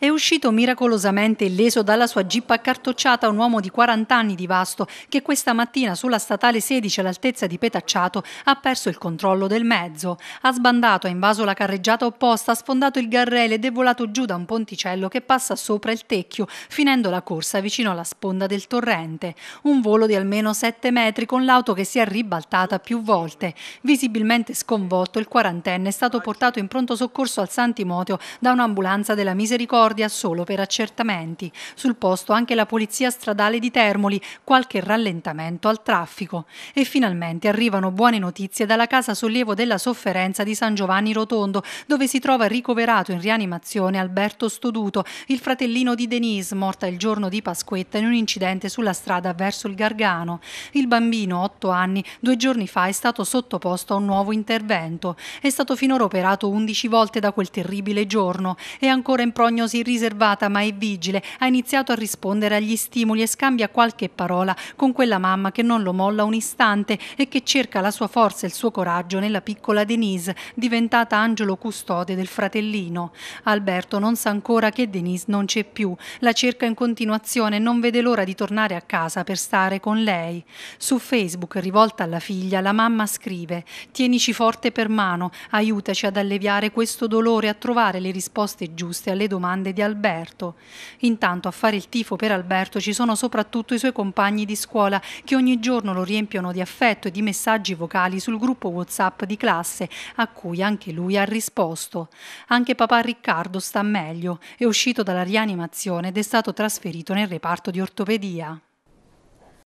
È uscito miracolosamente illeso dalla sua jeep accartocciata un uomo di 40 anni di Vasto che questa mattina sulla statale 16 all'altezza di Petacciato ha perso il controllo del mezzo. Ha sbandato, ha invaso la carreggiata opposta, ha sfondato il garrele ed è volato giù da un ponticello che passa sopra il tecchio, finendo la corsa vicino alla sponda del torrente. Un volo di almeno 7 metri con l'auto che si è ribaltata più volte. Visibilmente sconvolto, il quarantenne è stato portato in pronto soccorso al Santimoteo da un'ambulanza della Misericordia Concordia solo per accertamenti. Sul posto anche la Polizia Stradale di Termoli, qualche rallentamento al traffico. E finalmente arrivano buone notizie dalla casa sollievo della sofferenza di San Giovanni Rotondo, dove si trova ricoverato in rianimazione Alberto Stoduto, il fratellino di Denise, morta il giorno di Pasquetta in un incidente sulla strada verso il Gargano. Il bambino, 8 anni, due giorni fa è stato sottoposto a un nuovo intervento. È stato finora operato 11 volte da quel terribile giorno e ancora in prognosi riservata ma è vigile, ha iniziato a rispondere agli stimoli e scambia qualche parola con quella mamma che non lo molla un istante e che cerca la sua forza e il suo coraggio nella piccola Denise, diventata angelo custode del fratellino. Alberto non sa ancora che Denise non c'è più, la cerca in continuazione e non vede l'ora di tornare a casa per stare con lei. Su Facebook, rivolta alla figlia, la mamma scrive «Tienici forte per mano, aiutaci ad alleviare questo dolore, a trovare le risposte giuste alle domande grande di Alberto. Intanto a fare il tifo per Alberto ci sono soprattutto i suoi compagni di scuola che ogni giorno lo riempiono di affetto e di messaggi vocali sul gruppo WhatsApp di classe a cui anche lui ha risposto. Anche papà Riccardo sta meglio, è uscito dalla rianimazione ed è stato trasferito nel reparto di ortopedia.